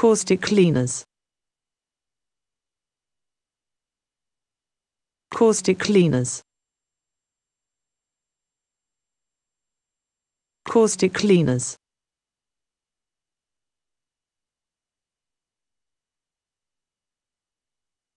caustic cleaners caustic cleaners caustic cleaners